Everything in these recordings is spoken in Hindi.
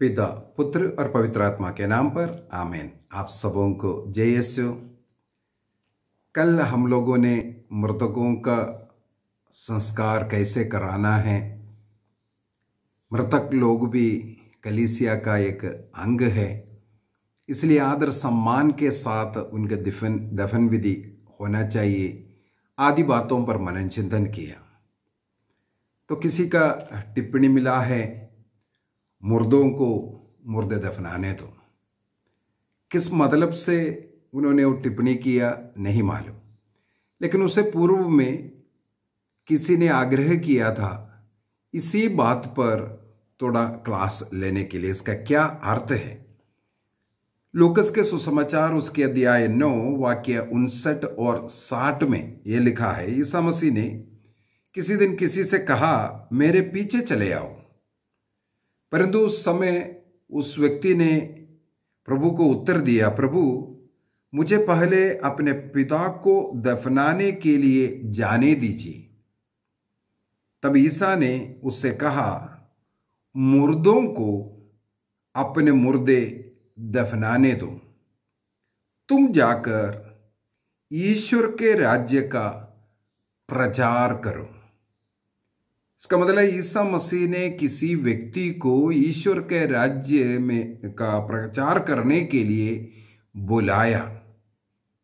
पिता पुत्र और पवित्र आत्मा के नाम पर आमेन आप सबों को जय यस्यो कल हम लोगों ने मृतकों का संस्कार कैसे कराना है मृतक लोग भी कलीसिया का एक अंग है इसलिए आदर सम्मान के साथ उनके दफन दफन विधि होना चाहिए आदि बातों पर मनन चिंतन किया तो किसी का टिप्पणी मिला है मुर्दों को मुर्दे दफनाने दो किस मतलब से उन्होंने वो टिप्पणी किया नहीं मालूम लेकिन उसे पूर्व में किसी ने आग्रह किया था इसी बात पर थोड़ा क्लास लेने के लिए इसका क्या अर्थ है लोकस के सुसमाचार उसके अध्याय नौ वाक्य उनसठ और साठ में यह लिखा है ईसा मसीह ने किसी दिन किसी से कहा मेरे पीछे चले आओ परंतु उस समय उस व्यक्ति ने प्रभु को उत्तर दिया प्रभु मुझे पहले अपने पिता को दफनाने के लिए जाने दीजिए तब ईसा ने उससे कहा मुर्दों को अपने मुर्दे दफनाने दो तुम जाकर ईश्वर के राज्य का प्रचार करो इसका मतलब ईसा मसीह ने किसी व्यक्ति को ईश्वर के राज्य में का प्रचार करने के लिए बुलाया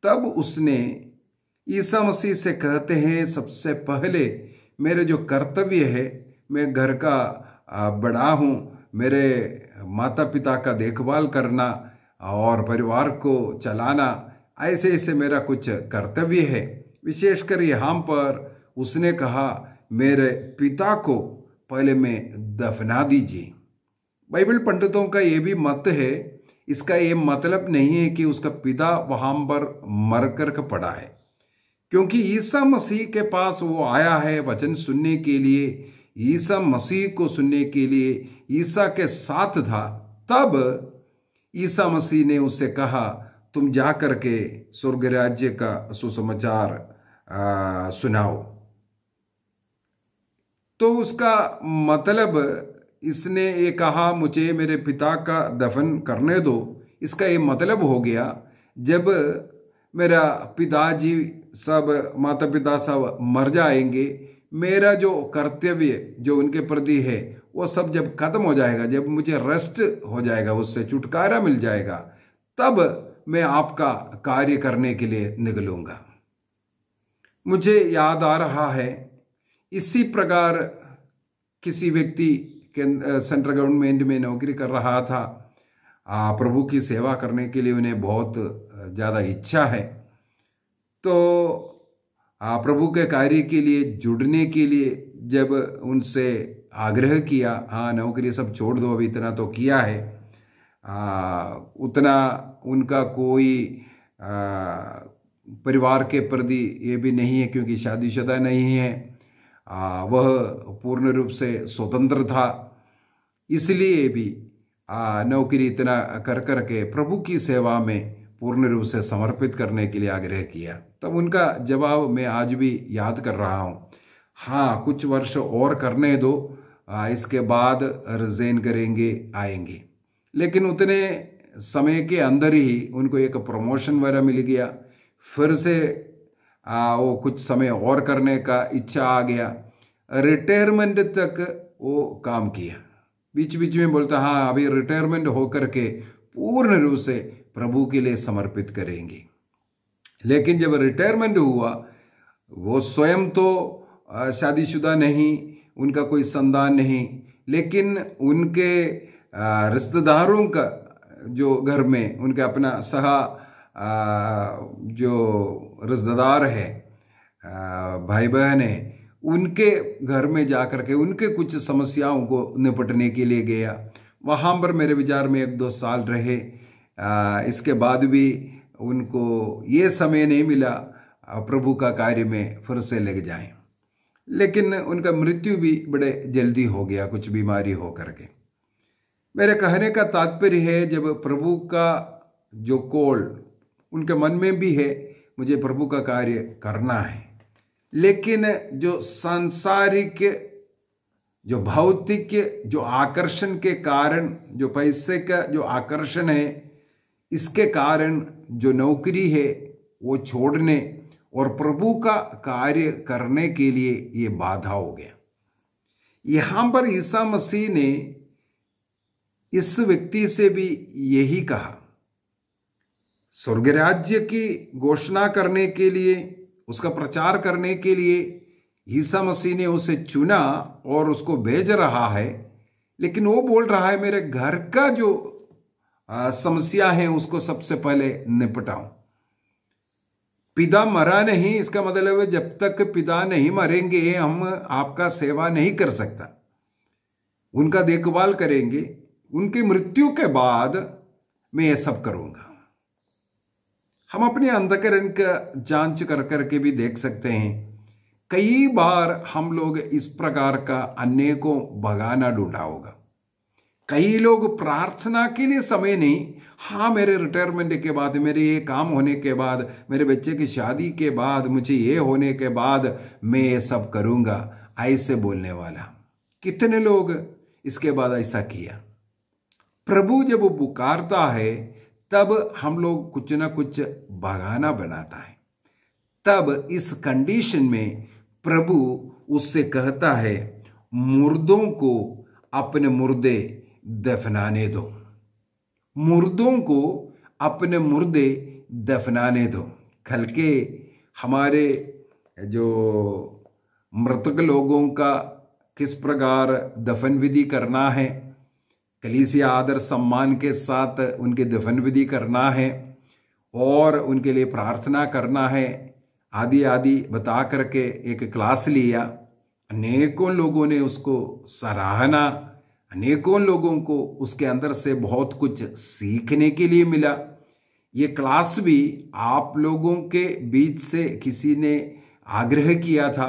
तब उसने ईसा मसीह से कहते हैं सबसे पहले मेरे जो कर्तव्य है मैं घर का बड़ा हूँ मेरे माता पिता का देखभाल करना और परिवार को चलाना ऐसे ऐसे मेरा कुछ कर्तव्य है विशेषकर यहाँ पर उसने कहा मेरे पिता को पहले में दफना दीजिए बाइबल पंडितों का यह भी मत है इसका यह मतलब नहीं है कि उसका पिता वहां पर मर कर पड़ा है क्योंकि ईसा मसीह के पास वो आया है वचन सुनने के लिए ईसा मसीह को सुनने के लिए ईसा के साथ था तब ईसा मसीह ने उससे कहा तुम जा कर के स्वर्ग राज्य का सुसमाचार सुनाओ तो उसका मतलब इसने ये कहा मुझे मेरे पिता का दफन करने दो इसका ये मतलब हो गया जब मेरा पिताजी सब माता पिता सब मर जाएंगे मेरा जो कर्तव्य जो उनके प्रति है वो सब जब खत्म हो जाएगा जब मुझे रेस्ट हो जाएगा उससे छुटकारा मिल जाएगा तब मैं आपका कार्य करने के लिए निकलूँगा मुझे याद आ रहा है इसी प्रकार किसी व्यक्ति के सेंट्रल गवर्नमेंट में नौकरी कर रहा था आ, प्रभु की सेवा करने के लिए उन्हें बहुत ज़्यादा इच्छा है तो आ, प्रभु के कार्य के लिए जुड़ने के लिए जब उनसे आग्रह किया हाँ नौकरी सब छोड़ दो अभी इतना तो किया है आ, उतना उनका कोई आ, परिवार के प्रति ये भी नहीं है क्योंकि शादीशुदा नहीं है वह पूर्ण रूप से स्वतंत्र था इसलिए भी नौकरी इतना कर कर के प्रभु की सेवा में पूर्ण रूप से समर्पित करने के लिए आग्रह किया तब उनका जवाब मैं आज भी याद कर रहा हूँ हाँ कुछ वर्ष और करने दो इसके बाद रिजेन करेंगे आएंगे लेकिन उतने समय के अंदर ही उनको एक प्रमोशन वगैरह मिल गया फिर से आ, वो कुछ समय और करने का इच्छा आ गया रिटायरमेंट तक वो काम किया बीच बीच में बोलता हाँ अभी रिटायरमेंट होकर के पूर्ण रूप से प्रभु के लिए समर्पित करेंगे लेकिन जब रिटायरमेंट हुआ वो स्वयं तो शादीशुदा नहीं उनका कोई संदान नहीं लेकिन उनके रिश्तेदारों का जो घर में उनका अपना सहा जो रिश्तेदार है भाई बहन है उनके घर में जा कर के उनके कुछ समस्याओं को निपटने के लिए गया वहाँ पर मेरे विचार में एक दो साल रहे इसके बाद भी उनको ये समय नहीं मिला प्रभु का कार्य में फिर से लग जाएं लेकिन उनका मृत्यु भी बड़े जल्दी हो गया कुछ बीमारी हो करके मेरे कहने का तात्पर्य है जब प्रभु का जो कोल उनके मन में भी है मुझे प्रभु का कार्य करना है लेकिन जो सांसारिक जो भौतिक जो आकर्षण के कारण जो पैसे का जो आकर्षण है इसके कारण जो नौकरी है वो छोड़ने और प्रभु का कार्य करने के लिए ये बाधा हो गया यहां पर ईसा मसीह ने इस व्यक्ति से भी यही कहा स्वर्ग राज्य की घोषणा करने के लिए उसका प्रचार करने के लिए ईसा मसीह ने उसे चुना और उसको भेज रहा है लेकिन वो बोल रहा है मेरे घर का जो समस्या है उसको सबसे पहले निपटाऊं पिता मरा नहीं इसका मतलब है जब तक पिता नहीं मरेंगे हम आपका सेवा नहीं कर सकता उनका देखभाल करेंगे उनकी मृत्यु के बाद मैं ये सब करूंगा हम अपने अंधकरण का जांच कर करके भी देख सकते हैं कई बार हम लोग इस प्रकार का अनेकों भगाना ढूंढा होगा कई लोग प्रार्थना के लिए समय नहीं हाँ मेरे रिटायरमेंट के बाद मेरे ये काम होने के बाद मेरे बच्चे की शादी के बाद मुझे ये होने के बाद मैं ये सब करूँगा ऐसे बोलने वाला कितने लोग इसके बाद ऐसा किया प्रभु जब पुकारता है तब हम लोग कुछ ना कुछ बागाना बनाता है तब इस कंडीशन में प्रभु उससे कहता है मुर्दों को अपने मुर्दे दफनाने दो मुर्दों को अपने मुर्दे दफनाने दो खल के हमारे जो मृतक लोगों का किस प्रकार दफन विधि करना है कलीसिया आदर सम्मान के साथ उनकी दफन विधि करना है और उनके लिए प्रार्थना करना है आदि आदि बता करके एक क्लास लिया अनेकों लोगों ने उसको सराहना अनेकों लोगों को उसके अंदर से बहुत कुछ सीखने के लिए मिला ये क्लास भी आप लोगों के बीच से किसी ने आग्रह किया था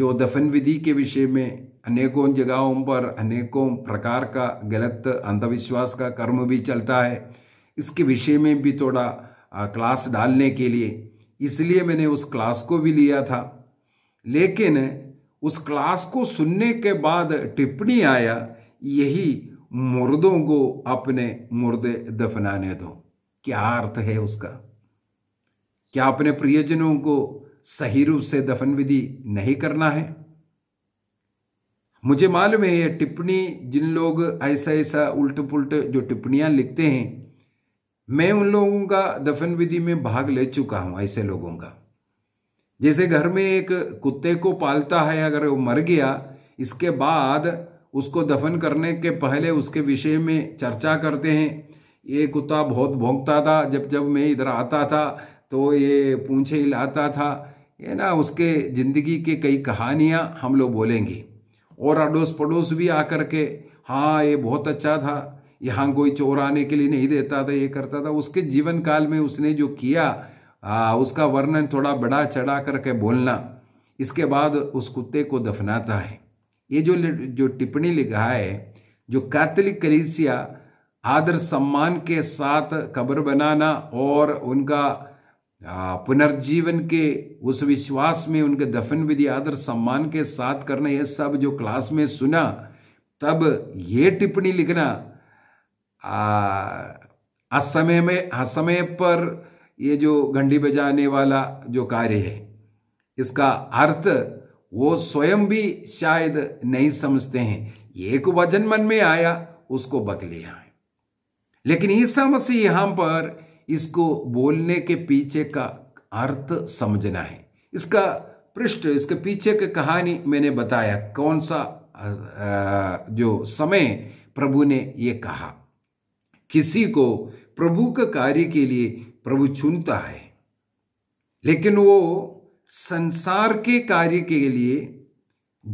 जो दफन विधि के विषय में अनेकों जगहों पर अनेकों प्रकार का गलत अंधविश्वास का कर्म भी चलता है इसके विषय में भी थोड़ा क्लास डालने के लिए इसलिए मैंने उस क्लास को भी लिया था लेकिन उस क्लास को सुनने के बाद टिप्पणी आया यही मुर्दों को अपने मुर्दे दफनाने दो क्या अर्थ है उसका क्या अपने प्रियजनों को सही रूप से दफन विधि नहीं करना है मुझे मालूम है ये टिप्पणी जिन लोग ऐसा ऐसा उल्ट पुल्ट जो टिप्पणियाँ लिखते हैं मैं उन लोगों का दफन विधि में भाग ले चुका हूँ ऐसे लोगों का जैसे घर में एक कुत्ते को पालता है अगर वो मर गया इसके बाद उसको दफन करने के पहले उसके विषय में चर्चा करते हैं ये कुत्ता बहुत भोंगता था जब जब मैं इधर आता था तो ये पूछे हिलाता था ये ना उसके ज़िंदगी के कई कहानियाँ हम लोग बोलेंगे और अड़ोस पड़ोस भी आकर के हाँ ये बहुत अच्छा था यहाँ कोई चोर आने के लिए नहीं देता था ये करता था उसके जीवन काल में उसने जो किया आ, हाँ, उसका वर्णन थोड़ा बड़ा चढ़ा करके बोलना इसके बाद उस कुत्ते को दफनाता है ये जो जो टिप्पणी लिखा है जो कैथलिक कलीसिया आदर सम्मान के साथ कब्र बनाना और उनका पुनर्जीवन के उस विश्वास में उनके दफन विधि आदर सम्मान के साथ करना यह सब जो क्लास में सुना तब ये टिप्पणी लिखना असमय में असमय पर ये जो घंटी बजाने वाला जो कार्य है इसका अर्थ वो स्वयं भी शायद नहीं समझते हैं एक वजन मन में आया उसको बक लिया लेकिन ईसा मसीह यहां पर इसको बोलने के पीछे का अर्थ समझना है इसका पृष्ठ इसके पीछे की कहानी मैंने बताया कौन सा जो समय प्रभु ने ये कहा किसी को प्रभु के कार्य के लिए प्रभु चुनता है लेकिन वो संसार के कार्य के लिए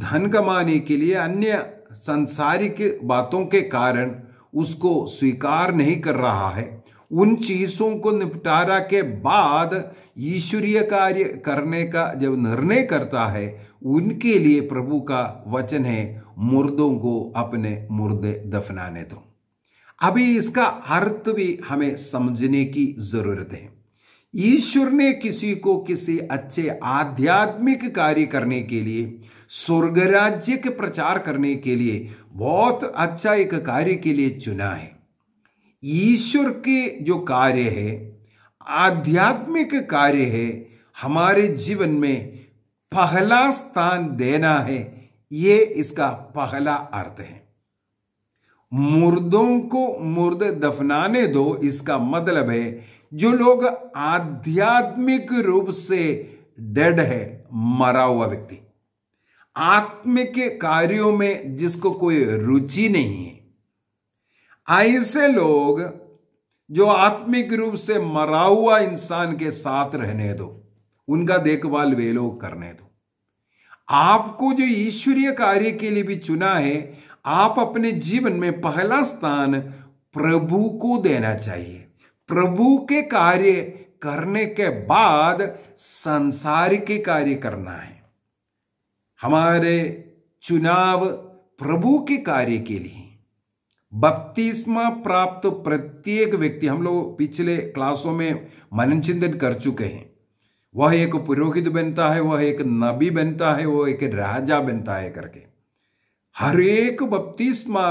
धन कमाने के लिए अन्य संसारिक बातों के कारण उसको स्वीकार नहीं कर रहा है उन चीज़ों को निपटारा के बाद ईश्वरीय कार्य करने का जब निर्णय करता है उनके लिए प्रभु का वचन है मुर्दों को अपने मुर्दे दफनाने दो अभी इसका अर्थ भी हमें समझने की जरूरत है ईश्वर ने किसी को किसी अच्छे आध्यात्मिक कार्य करने के लिए स्वर्ग राज्य के प्रचार करने के लिए बहुत अच्छा एक कार्य के लिए चुना है ईश्वर के जो कार्य है आध्यात्मिक कार्य है हमारे जीवन में पहला स्थान देना है ये इसका पहला अर्थ है मुर्दों को मुर्द दफनाने दो इसका मतलब है जो लोग आध्यात्मिक रूप से डेड है मरा हुआ व्यक्ति आत्मिक कार्यों में जिसको कोई रुचि नहीं है ऐसे लोग जो आत्मिक रूप से मरा हुआ इंसान के साथ रहने दो उनका देखभाल वे लोग करने दो आपको जो ईश्वरीय कार्य के लिए भी चुना है आप अपने जीवन में पहला स्थान प्रभु को देना चाहिए प्रभु के कार्य करने के बाद संसार के कार्य करना है हमारे चुनाव प्रभु के कार्य के लिए बपतिस्मा प्राप्त प्रत्येक व्यक्ति हम लोग पिछले क्लासों में मनन चिंतन कर चुके हैं वह एक पुरोहित बनता है वह एक नबी बनता है वह एक राजा बनता है करके हर एक बपतिस्मा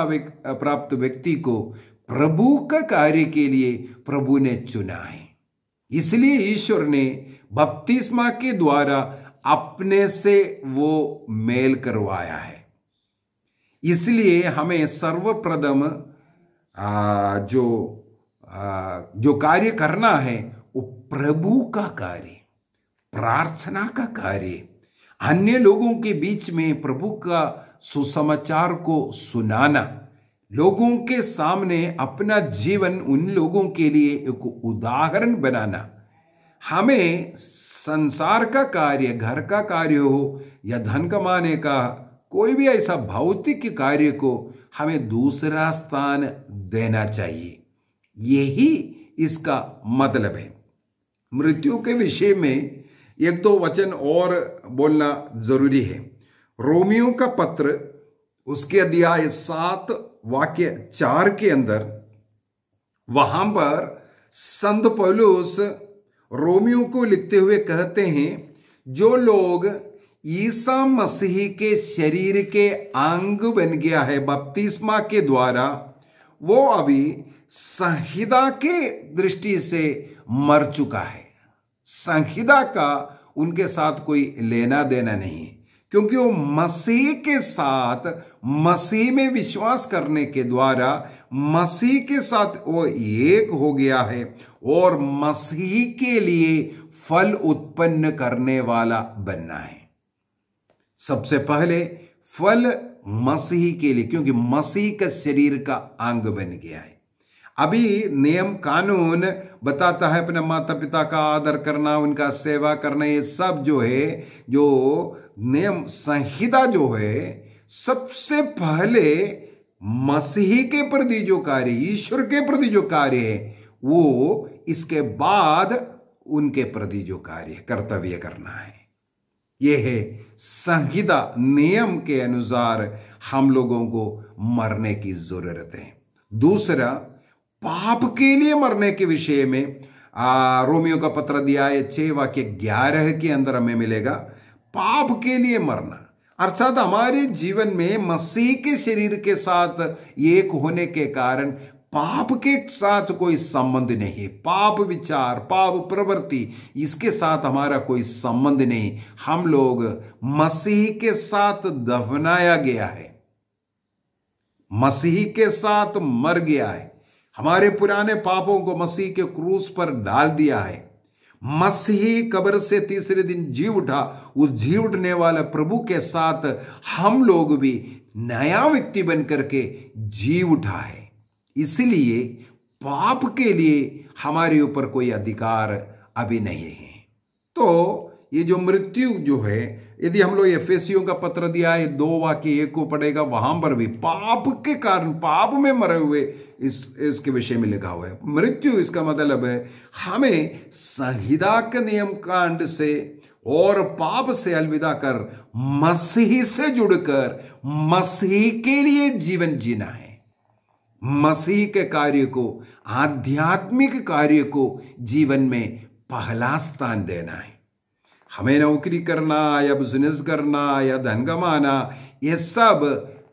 प्राप्त व्यक्ति को प्रभु का कार्य के लिए प्रभु ने चुना है इसलिए ईश्वर ने बपतिस्मा के द्वारा अपने से वो मेल करवाया है इसलिए हमें सर्वप्रथम जो जो कार्य करना है वो प्रभु का कार्य प्रार्थना का कार्य अन्य लोगों के बीच में प्रभु का सुसमाचार को सुनाना लोगों के सामने अपना जीवन उन लोगों के लिए एक उदाहरण बनाना हमें संसार का कार्य घर का कार्य हो या धन कमाने का कोई भी ऐसा भौतिक कार्य को हमें दूसरा स्थान देना चाहिए यही इसका मतलब है मृत्यु के विषय में एक दो वचन और बोलना जरूरी है रोमियो का पत्र उसके अध्याय सात वाक्य चार के अंदर वहां पर संत पौलुस रोमियो को लिखते हुए कहते हैं जो लोग ईसा मसीह के शरीर के अंग बन गया है बपतिस्मा के द्वारा वो अभी संहिता के दृष्टि से मर चुका है संहिता का उनके साथ कोई लेना देना नहीं क्योंकि वो मसीह के साथ मसीह में विश्वास करने के द्वारा मसीह के साथ वो एक हो गया है और मसीह के लिए फल उत्पन्न करने वाला बनना है सबसे पहले फल मसीह के लिए क्योंकि मसीह का शरीर का अंग बन गया है अभी नियम कानून बताता है अपने माता पिता का आदर करना उनका सेवा करना ये सब जो है जो नियम संहिता जो है सबसे पहले मसीह के प्रति जो कार्य ईश्वर के प्रति जो कार्य है वो इसके बाद उनके प्रति जो कार्य कर्तव्य करना है ये है संहिता नियम के अनुसार हम लोगों को मरने की जरूरत है दूसरा पाप के लिए मरने के विषय में आ, रोमियो का पत्र दिया है छह वाक्य ग्यारह के अंदर हमें मिलेगा पाप के लिए मरना अर्थात हमारे जीवन में मसीह के शरीर के साथ एक होने के कारण पाप के साथ कोई संबंध नहीं पाप विचार पाप प्रवृत्ति इसके साथ हमारा कोई संबंध नहीं हम लोग मसीह के साथ दफनाया गया है मसीह के साथ मर गया है हमारे पुराने पापों को मसीह के क्रूस पर डाल दिया है मसीह कब्र से तीसरे दिन जी उठा उस जी उठने वाला प्रभु के साथ हम लोग भी नया व्यक्ति बन करके जी उठा है इसलिए पाप के लिए हमारे ऊपर कोई अधिकार अभी नहीं है तो ये जो मृत्यु जो है यदि हम लोग एफ का पत्र दिया है दो वाक्य एक को पड़ेगा वहां पर भी पाप के कारण पाप में मरे हुए इस इसके विषय में लिखा हुआ है मृत्यु इसका मतलब है हमें संहिता के नियम कांड से और पाप से अलविदा कर मसीह से जुड़कर मसीह के लिए जीवन जीना है मसीह के कार्य को आध्यात्मिक कार्य को जीवन में पहला स्थान देना है हमें नौकरी करना या बिजनेस करना या धन कमाना ये सब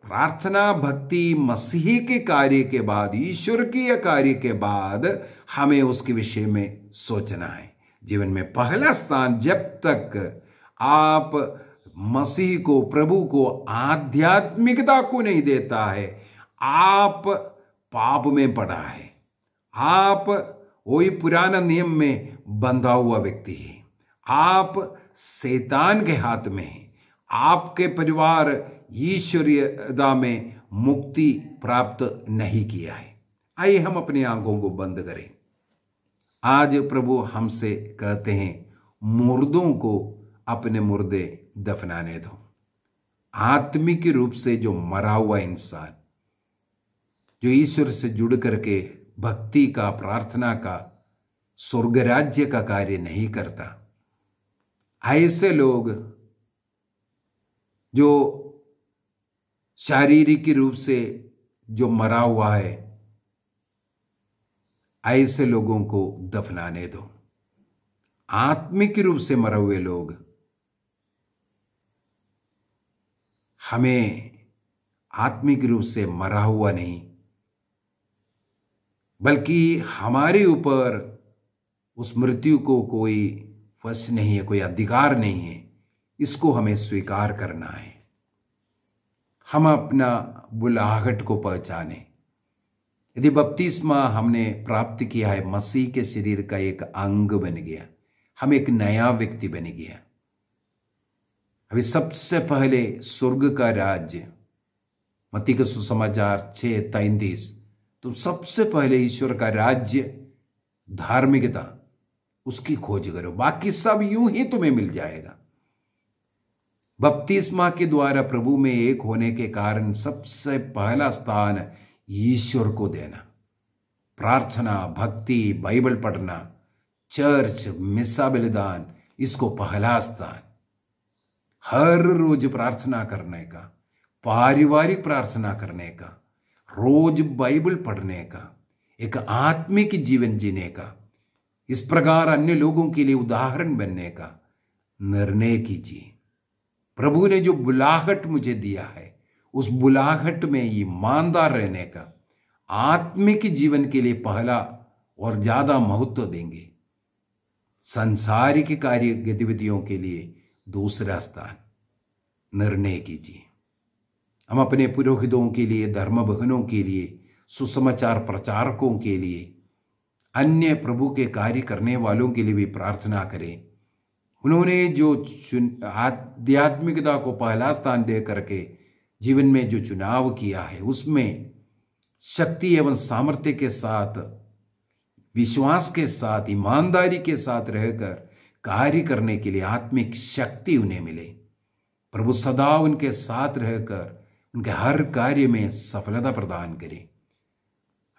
प्रार्थना भक्ति मसीह के कार्य के बाद ईश्वर के कार्य के बाद हमें उसके विषय में सोचना है जीवन में पहला स्थान जब तक आप मसीह को प्रभु को आध्यात्मिकता को नहीं देता है आप पाप में पड़ा है आप वही पुराना नियम में बंधा हुआ व्यक्ति है आप शैतान के हाथ में है आपके परिवार ईश्वरीयता में मुक्ति प्राप्त नहीं किया है आइए हम अपनी आंखों को बंद करें आज प्रभु हमसे कहते हैं मुर्दों को अपने मुर्दे दफनाने दो आत्मिक रूप से जो मरा हुआ इंसान जो ईश्वर से जुड़ करके भक्ति का प्रार्थना का स्वर्ग राज्य का कार्य नहीं करता ऐसे लोग जो शारीरिक रूप से जो मरा हुआ है ऐसे लोगों को दफनाने दो आत्मिक रूप से मरे हुए लोग हमें आत्मिक रूप से मरा हुआ नहीं बल्कि हमारे ऊपर उस मृत्यु को कोई फर्ज नहीं है कोई अधिकार नहीं है इसको हमें स्वीकार करना है हम अपना बुलाहट को पहचाने यदि बपतिस्मा हमने प्राप्त किया है मसीह के शरीर का एक अंग बन गया हम एक नया व्यक्ति बन गया अभी सबसे पहले स्वर्ग का राज्य मती का सुसमाचार छः तैंतीस तो सबसे पहले ईश्वर का राज्य धार्मिकता उसकी खोज करो बाकी सब यूं ही तुम्हें मिल जाएगा बपतिस्मा के द्वारा प्रभु में एक होने के कारण सबसे पहला स्थान ईश्वर को देना प्रार्थना भक्ति बाइबल पढ़ना चर्च मिस्सा बलिदान इसको पहला स्थान हर रोज प्रार्थना करने का पारिवारिक प्रार्थना करने का रोज बाइबल पढ़ने का एक आत्मिक जीवन जीने का इस प्रकार अन्य लोगों के लिए उदाहरण बनने का निर्णय कीजिए प्रभु ने जो बुलाहट मुझे दिया है उस बुलाहट में ईमानदार रहने का आत्मिक जीवन के लिए पहला और ज्यादा महत्व देंगे सांसारिक कार्य गतिविधियों के लिए दूसरा स्थान निर्णय कीजिए हम अपने पुरोहितों के लिए धर्म बहनों के लिए सुसमाचार प्रचारकों के लिए अन्य प्रभु के कार्य करने वालों के लिए भी प्रार्थना करें उन्होंने जो आध्यात्मिकता को पहला स्थान दे करके जीवन में जो चुनाव किया है उसमें शक्ति एवं सामर्थ्य के साथ विश्वास के साथ ईमानदारी के साथ रहकर कार्य करने के लिए आत्मिक शक्ति उन्हें मिले प्रभु सदा उनके साथ रहकर उनके हर कार्य में सफलता प्रदान करें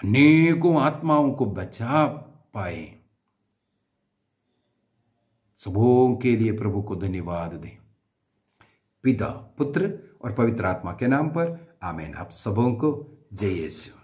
अनेकों आत्माओं को बचा पाए सबों के लिए प्रभु को धन्यवाद दें पिता पुत्र और पवित्र आत्मा के नाम पर आमेन आप सबों को जय यीशु